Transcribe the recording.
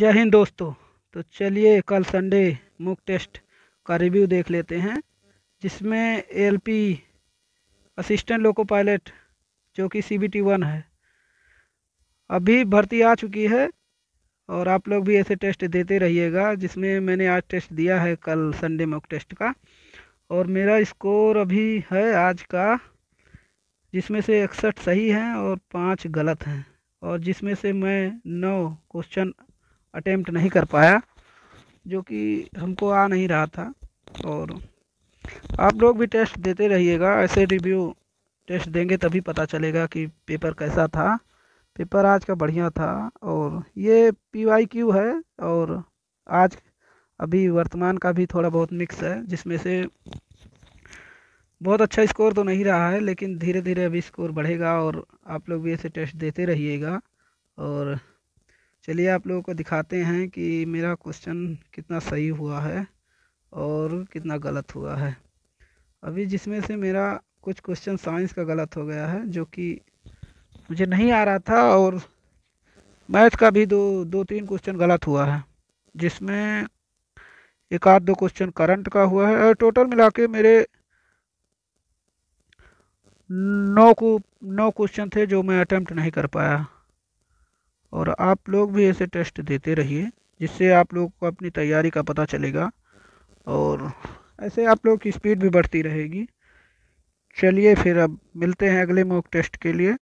जय हिंद दोस्तों तो चलिए कल संडे मुक टेस्ट का रिव्यू देख लेते हैं जिसमें एलपी असिस्टेंट लोको पायलट जो कि सी वन है अभी भर्ती आ चुकी है और आप लोग भी ऐसे टेस्ट देते रहिएगा जिसमें मैंने आज टेस्ट दिया है कल संडे मुक टेस्ट का और मेरा स्कोर अभी है आज का जिसमें से इकसठ सही हैं और पाँच गलत हैं और जिसमें से मैं नौ क्वेश्चन अटैम्प्ट नहीं कर पाया जो कि हमको आ नहीं रहा था और आप लोग भी टेस्ट देते रहिएगा ऐसे रिव्यू टेस्ट देंगे तभी पता चलेगा कि पेपर कैसा था पेपर आज का बढ़िया था और ये पी वाई क्यू है और आज अभी वर्तमान का भी थोड़ा बहुत मिक्स है जिसमें से बहुत अच्छा स्कोर तो नहीं रहा है लेकिन धीरे धीरे अभी स्कोर बढ़ेगा और आप लोग भी ऐसे टेस्ट देते रहिएगा और चलिए आप लोगों को दिखाते हैं कि मेरा क्वेश्चन कितना सही हुआ है और कितना गलत हुआ है अभी जिसमें से मेरा कुछ क्वेश्चन साइंस का गलत हो गया है जो कि मुझे नहीं आ रहा था और मैथ का भी दो दो तीन क्वेश्चन गलत हुआ है जिसमें एक आध दो क्वेश्चन करंट का हुआ है और टोटल मिला के मेरे नौ को नौ क्वेश्चन थे जो मैं अटैम्प्ट नहीं कर पाया और आप लोग भी ऐसे टेस्ट देते रहिए जिससे आप लोग को अपनी तैयारी का पता चलेगा और ऐसे आप लोग की स्पीड भी बढ़ती रहेगी चलिए फिर अब मिलते हैं अगले मॉक टेस्ट के लिए